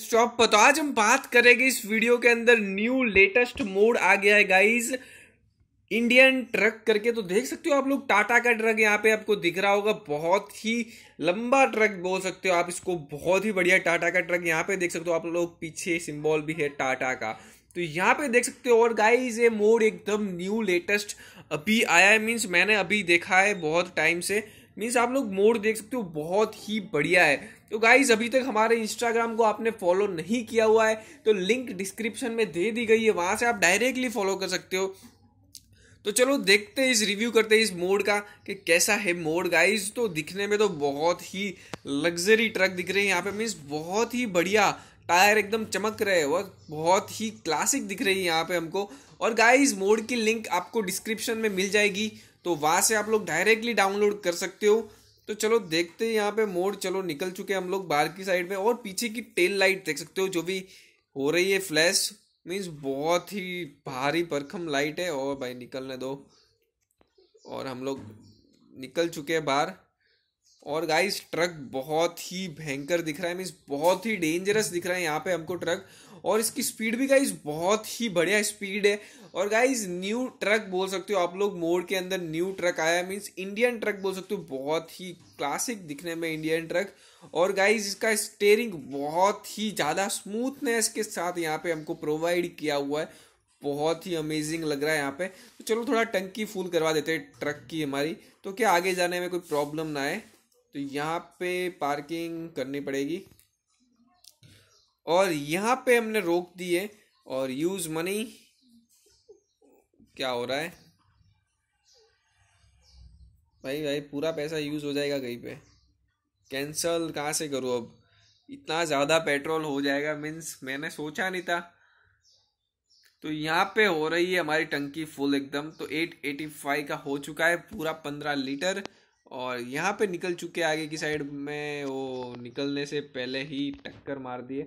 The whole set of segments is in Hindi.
स्टॉप तो आज हम बात करेंगे इस वीडियो के अंदर न्यू लेटेस्ट मोड आ गया है गाइज इंडियन ट्रक करके तो देख सकते हो आप लोग टाटा का ट्रक यहाँ पे आपको दिख रहा होगा बहुत ही लंबा ट्रक बोल सकते हो आप इसको बहुत ही बढ़िया टाटा का ट्रक यहाँ पे देख सकते हो आप लोग पीछे सिंबल भी है टाटा का तो यहाँ पे देख सकते हो और गाइज ये मोड एकदम न्यू लेटेस्ट अभी आया है मीन्स मैंने अभी देखा है बहुत टाइम से मीन्स आप लोग मोड देख सकते हो बहुत ही बढ़िया है तो गाइज अभी तक हमारे इंस्टाग्राम को आपने फॉलो नहीं किया हुआ है तो लिंक डिस्क्रिप्शन में दे दी गई है वहां से आप डायरेक्टली फॉलो कर सकते हो तो चलो देखते हैं इस रिव्यू करते हैं इस मोड का कि कैसा है मोड गाइज तो दिखने में तो बहुत ही लग्जरी ट्रक दिख रहे है यहाँ पे मीन्स बहुत ही बढ़िया टायर एकदम चमक रहे हैं और बहुत ही क्लासिक दिख रही है यहाँ पे हमको और गाइज मोड की लिंक आपको डिस्क्रिप्शन में मिल जाएगी तो वहां से आप लोग डायरेक्टली डाउनलोड कर सकते हो तो चलो देखते हैं यहाँ पे मोड चलो निकल चुके हैं हम लोग बाहर की साइड में और पीछे की टेल लाइट देख सकते हो जो भी हो रही है फ्लैश मीन्स बहुत ही भारी परखम लाइट है और भाई निकलने दो और हम लोग निकल चुके हैं बाहर और गाइस ट्रक बहुत ही भयंकर दिख रहा है मीन्स बहुत ही डेंजरस दिख रहा है यहाँ पे हमको ट्रक और इसकी स्पीड भी गाइस बहुत ही बढ़िया स्पीड है और गाइस न्यू ट्रक बोल सकते हो आप लोग मोड के अंदर न्यू ट्रक आया मीन्स इंडियन ट्रक बोल सकते हो बहुत ही क्लासिक दिखने में इंडियन ट्रक और गाइस इसका स्टेयरिंग बहुत ही ज़्यादा स्मूथनेस के साथ यहाँ पे हमको प्रोवाइड किया हुआ है बहुत ही अमेजिंग लग रहा है यहाँ पे तो चलो थोड़ा टंकी फुल करवा देते हैं ट्रक की हमारी तो क्या आगे जाने में कोई प्रॉब्लम ना आए तो यहाँ पे पार्किंग करनी पड़ेगी और यहाँ पे हमने रोक दी है और यूज़ मनी क्या हो रहा है भाई भाई पूरा पैसा यूज़ हो जाएगा कहीं पे कैंसल कहाँ से करूँ अब इतना ज़्यादा पेट्रोल हो जाएगा मीन्स मैंने सोचा नहीं था तो यहाँ पे हो रही है हमारी टंकी फुल एकदम तो एट एटी फाइव का हो चुका है पूरा पंद्रह लीटर और यहाँ पे निकल चुके आगे की साइड में वो निकलने से पहले ही टक्कर मार दिए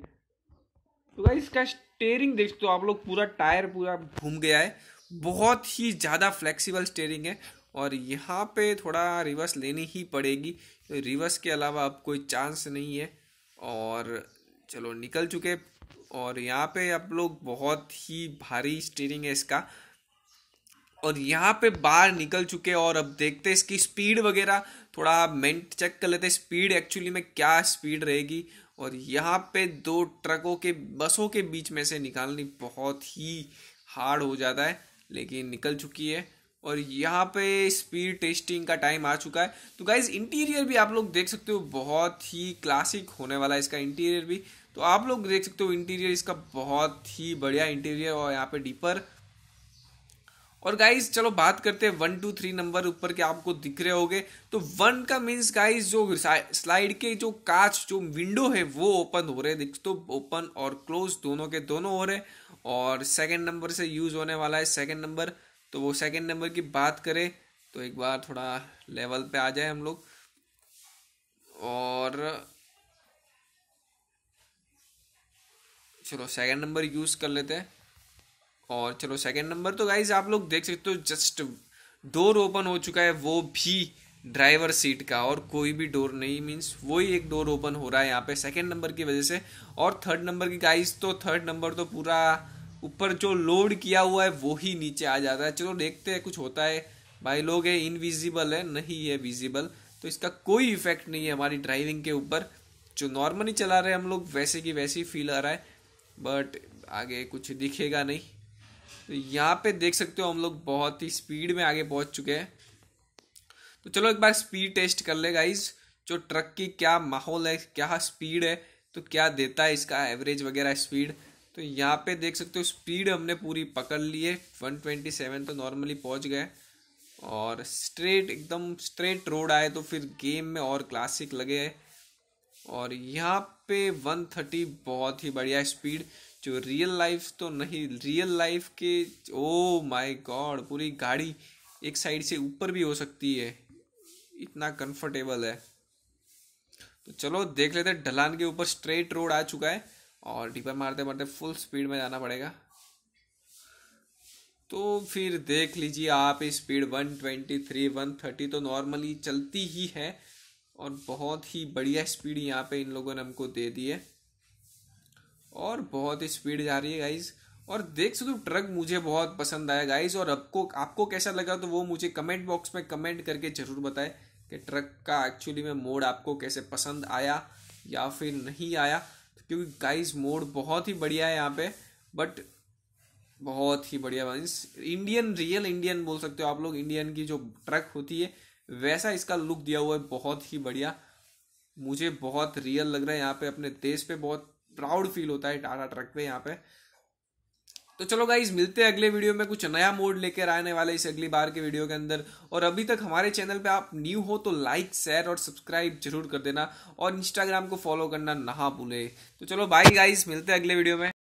तो भाई इसका स्टेयरिंग देख तो आप लोग पूरा टायर पूरा घूम गया है बहुत ही ज़्यादा फ्लेक्सिबल स्टेयरिंग है और यहाँ पे थोड़ा रिवर्स लेनी ही पड़ेगी रिवर्स के अलावा अब कोई चांस नहीं है और चलो निकल चुके और यहाँ पे आप लोग बहुत ही भारी स्टीयरिंग है इसका और यहाँ पे बाहर निकल चुके और अब देखते हैं इसकी स्पीड वगैरह थोड़ा मेंट चेक कर लेते हैं स्पीड एक्चुअली में क्या स्पीड रहेगी और यहाँ पे दो ट्रकों के बसों के बीच में से निकालनी बहुत ही हार्ड हो जाता है लेकिन निकल चुकी है और यहाँ पे स्पीड टेस्टिंग का टाइम आ चुका है तो गाइज इंटीरियर भी आप लोग देख सकते हो बहुत ही क्लासिक होने वाला है इसका इंटीरियर भी तो आप लोग देख सकते हो इंटीरियर इसका बहुत ही बढ़िया इंटीरियर और यहाँ पे डीपर और गाइज चलो बात करते हैं वन टू थ्री नंबर ऊपर के आपको दिख रहे होंगे तो वन का मीन्स गाइज जो स्लाइड के जो कांच जो विंडो है वो ओपन हो रहे हैं दिख तो ओपन और क्लोज दोनों के दोनों हो रहे और सेकेंड नंबर से यूज होने वाला है सेकेंड नंबर तो वो सेकेंड नंबर की बात करें तो एक बार थोड़ा लेवल पे आ जाए हम लोग और चलो सेकेंड नंबर यूज़ कर लेते हैं और चलो सेकंड नंबर तो गाइज आप लोग देख सकते हो जस्ट डोर ओपन हो चुका है वो भी ड्राइवर सीट का और कोई भी डोर नहीं मीन्स वही एक डोर ओपन हो रहा है यहाँ पे सेकंड नंबर की वजह से और थर्ड नंबर की गाइस तो थर्ड नंबर तो पूरा ऊपर जो लोड किया हुआ है वो ही नीचे आ जाता है चलो देखते हैं कुछ होता है भाई लोग है इनविजिबल है नहीं है विजिबल तो इसका कोई इफेक्ट नहीं है हमारी ड्राइविंग के ऊपर जो नॉर्मली चला रहे हैं हम लोग वैसे की वैसे ही फील आ रहा है बट आगे कुछ दिखेगा नहीं तो यहाँ पे देख सकते हो हम लोग बहुत ही स्पीड में आगे पहुँच चुके हैं तो चलो एक बार स्पीड टेस्ट कर ले गाइज जो ट्रक की क्या माहौल है क्या स्पीड है तो क्या देता है इसका एवरेज वगैरह स्पीड तो यहाँ पे देख सकते हो स्पीड हमने पूरी पकड़ ली है वन ट्वेंटी सेवन तो नॉर्मली पहुँच गए और स्ट्रेट एकदम स्ट्रेट रोड आए तो फिर गेम में और क्लासिक लगे और यहाँ पे 130 बहुत ही बढ़िया स्पीड जो रियल लाइफ तो नहीं रियल लाइफ के ओ माय गॉड पूरी गाड़ी एक साइड से ऊपर भी हो सकती है इतना कंफर्टेबल है तो चलो देख लेते ढलान के ऊपर स्ट्रेट रोड आ चुका है और डिपर मारते मारते फुल स्पीड में जाना पड़ेगा तो फिर देख लीजिए आप स्पीड 123 130 तो नॉर्मली चलती ही है और बहुत ही बढ़िया स्पीड यहाँ पे इन लोगों ने हमको दे दी है और बहुत ही स्पीड जा रही है गाइज़ और देख सकते हो ट्रक मुझे बहुत पसंद आया गाइज और आपको आपको कैसा लगा तो वो मुझे कमेंट बॉक्स में कमेंट करके ज़रूर बताए कि ट्रक का एक्चुअली में मोड आपको कैसे पसंद आया या फिर नहीं आया क्योंकि गाइज मोड बहुत ही बढ़िया है यहाँ पे बट बहुत ही बढ़िया मीन्स इंडियन रियल इंडियन बोल सकते हो आप लोग इंडियन की जो ट्रक होती है वैसा इसका लुक दिया हुआ है बहुत ही बढ़िया मुझे बहुत रियल लग रहा है यहाँ पे अपने देश पे बहुत प्राउड फील होता है टाटा ट्रक पे यहाँ पे तो चलो गाइज मिलते हैं अगले वीडियो में कुछ नया मोड लेकर आने वाले इस अगली बार के वीडियो के अंदर और अभी तक हमारे चैनल पे आप न्यू हो तो लाइक शेयर और सब्सक्राइब जरूर कर देना और इंस्टाग्राम को फॉलो करना ना भूले तो चलो बाय गाइज मिलते हैं अगले वीडियो में